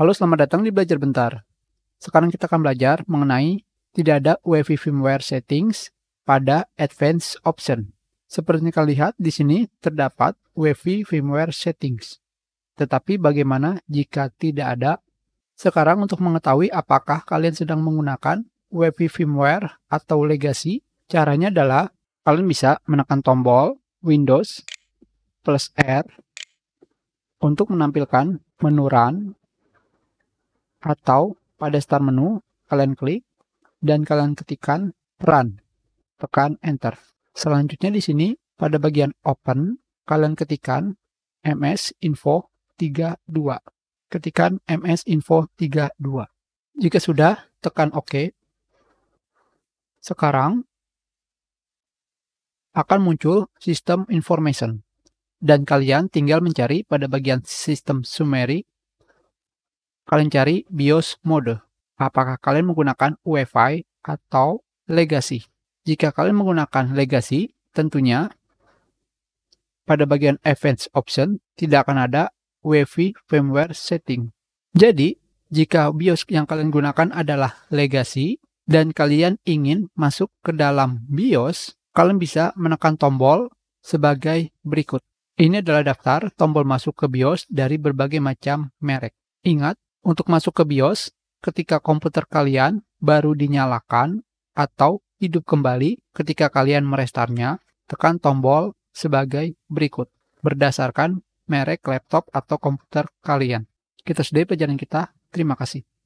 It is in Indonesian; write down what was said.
Halo, selamat datang di Belajar Bentar. Sekarang kita akan belajar mengenai tidak ada WiFi e firmware settings pada Advanced Option. Seperti yang kalian lihat di sini terdapat WiFi e firmware settings. Tetapi bagaimana jika tidak ada? Sekarang untuk mengetahui apakah kalian sedang menggunakan WiFi e firmware atau legacy, caranya adalah kalian bisa menekan tombol Windows plus R untuk menampilkan menu Run atau pada start menu, kalian klik dan kalian ketikkan run. Tekan enter. Selanjutnya di sini pada bagian open, kalian ketikkan MS Info 32. Ketikan MS Info 32. Jika sudah, tekan OK. Sekarang akan muncul sistem information dan kalian tinggal mencari pada bagian sistem summary kalian cari BIOS mode. Apakah kalian menggunakan UEFI atau legacy? Jika kalian menggunakan legacy, tentunya pada bagian Advanced Option tidak akan ada UEFI firmware setting. Jadi, jika BIOS yang kalian gunakan adalah legacy dan kalian ingin masuk ke dalam BIOS, kalian bisa menekan tombol sebagai berikut. Ini adalah daftar tombol masuk ke BIOS dari berbagai macam merek. Ingat, untuk masuk ke BIOS ketika komputer kalian baru dinyalakan atau hidup kembali ketika kalian merestarnya, tekan tombol sebagai berikut berdasarkan merek laptop atau komputer kalian. Kita sudahi pelajaran kita. Terima kasih.